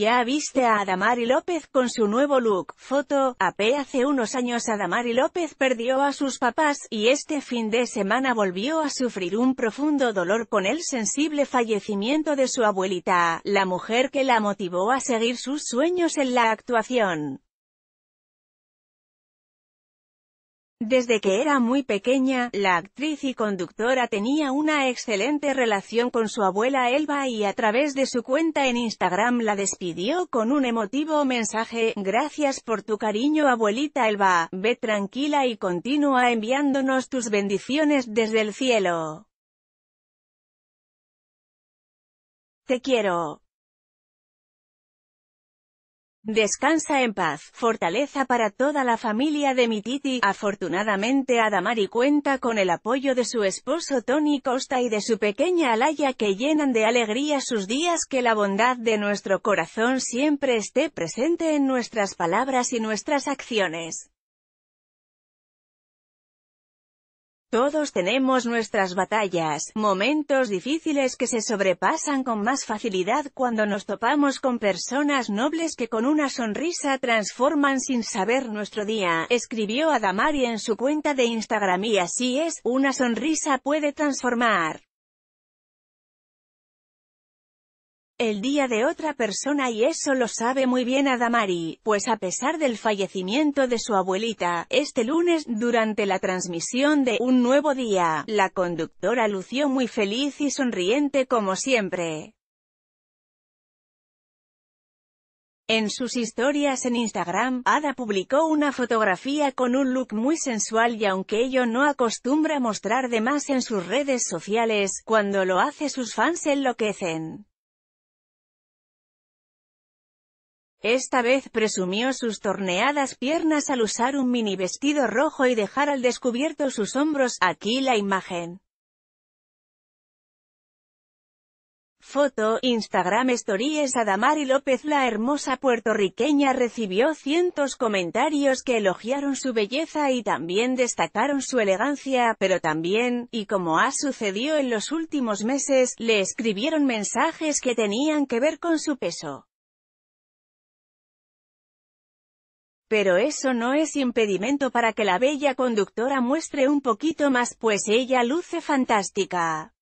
Ya viste a Adamari López con su nuevo look, foto, AP hace unos años Adamari López perdió a sus papás, y este fin de semana volvió a sufrir un profundo dolor con el sensible fallecimiento de su abuelita, la mujer que la motivó a seguir sus sueños en la actuación. Desde que era muy pequeña, la actriz y conductora tenía una excelente relación con su abuela Elba y a través de su cuenta en Instagram la despidió con un emotivo mensaje, «Gracias por tu cariño abuelita Elba, ve tranquila y continúa enviándonos tus bendiciones desde el cielo. Te quiero». Descansa en paz, fortaleza para toda la familia de Mititi. Afortunadamente Adamari cuenta con el apoyo de su esposo Tony Costa y de su pequeña Alaya que llenan de alegría sus días. Que la bondad de nuestro corazón siempre esté presente en nuestras palabras y nuestras acciones. Todos tenemos nuestras batallas, momentos difíciles que se sobrepasan con más facilidad cuando nos topamos con personas nobles que con una sonrisa transforman sin saber nuestro día, escribió Adamari en su cuenta de Instagram y así es, una sonrisa puede transformar el día de otra persona y eso lo sabe muy bien Adamari, pues a pesar del fallecimiento de su abuelita, este lunes, durante la transmisión de Un Nuevo Día, la conductora lució muy feliz y sonriente como siempre. En sus historias en Instagram, Ada publicó una fotografía con un look muy sensual y aunque ello no acostumbra mostrar de más en sus redes sociales, cuando lo hace sus fans enloquecen. Esta vez presumió sus torneadas piernas al usar un mini vestido rojo y dejar al descubierto sus hombros, aquí la imagen. Foto, Instagram Stories Adamari López La hermosa puertorriqueña recibió cientos comentarios que elogiaron su belleza y también destacaron su elegancia, pero también, y como ha sucedido en los últimos meses, le escribieron mensajes que tenían que ver con su peso. Pero eso no es impedimento para que la bella conductora muestre un poquito más pues ella luce fantástica.